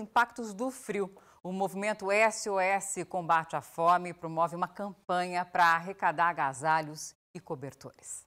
impactos do frio. O movimento SOS Combate à Fome promove uma campanha para arrecadar agasalhos e cobertores.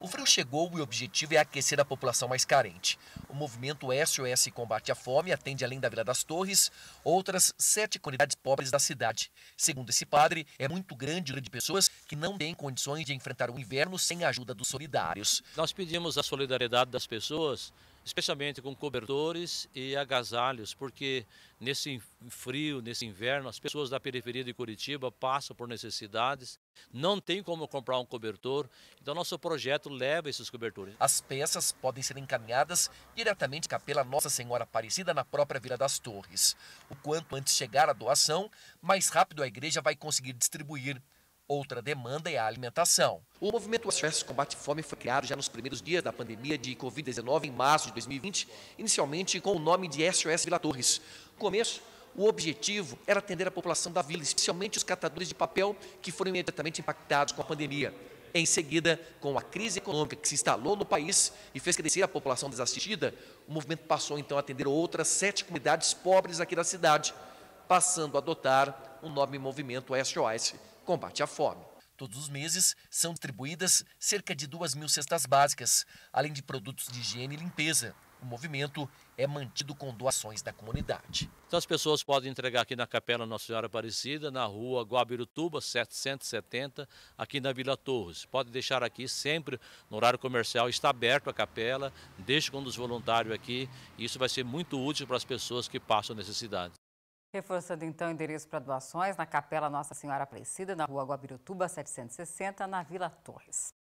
O frio chegou e o objetivo é aquecer a população mais carente. O movimento SOS Combate à Fome atende, além da Vila das Torres, outras sete comunidades pobres da cidade. Segundo esse padre, é muito grande o número de pessoas que não têm condições de enfrentar o inverno sem a ajuda dos solidários. Nós pedimos a solidariedade das pessoas especialmente com cobertores e agasalhos, porque nesse frio, nesse inverno, as pessoas da periferia de Curitiba passam por necessidades, não tem como comprar um cobertor, então nosso projeto leva esses cobertores. As peças podem ser encaminhadas diretamente pela Capela Nossa Senhora Aparecida na própria Vila das Torres. O quanto antes chegar a doação, mais rápido a igreja vai conseguir distribuir. Outra demanda é a alimentação. O movimento SOS Combate Fome foi criado já nos primeiros dias da pandemia de Covid-19, em março de 2020, inicialmente com o nome de SOS Vila Torres. No começo, o objetivo era atender a população da vila, especialmente os catadores de papel, que foram imediatamente impactados com a pandemia. Em seguida, com a crise econômica que se instalou no país e fez crescer a população desassistida, o movimento passou então a atender outras sete comunidades pobres aqui da cidade passando a adotar o nome Movimento SOS Combate à Fome. Todos os meses são distribuídas cerca de 2 mil cestas básicas, além de produtos de higiene e limpeza. O movimento é mantido com doações da comunidade. Então as pessoas podem entregar aqui na Capela Nossa Senhora Aparecida, na rua Guabirutuba, 770, aqui na Vila Torres. Pode deixar aqui sempre no horário comercial, está aberto a capela, deixe com um dos voluntários aqui. Isso vai ser muito útil para as pessoas que passam necessidade. Reforçando então o endereço para doações na Capela Nossa Senhora Aparecida, na rua Guabirutuba 760, na Vila Torres.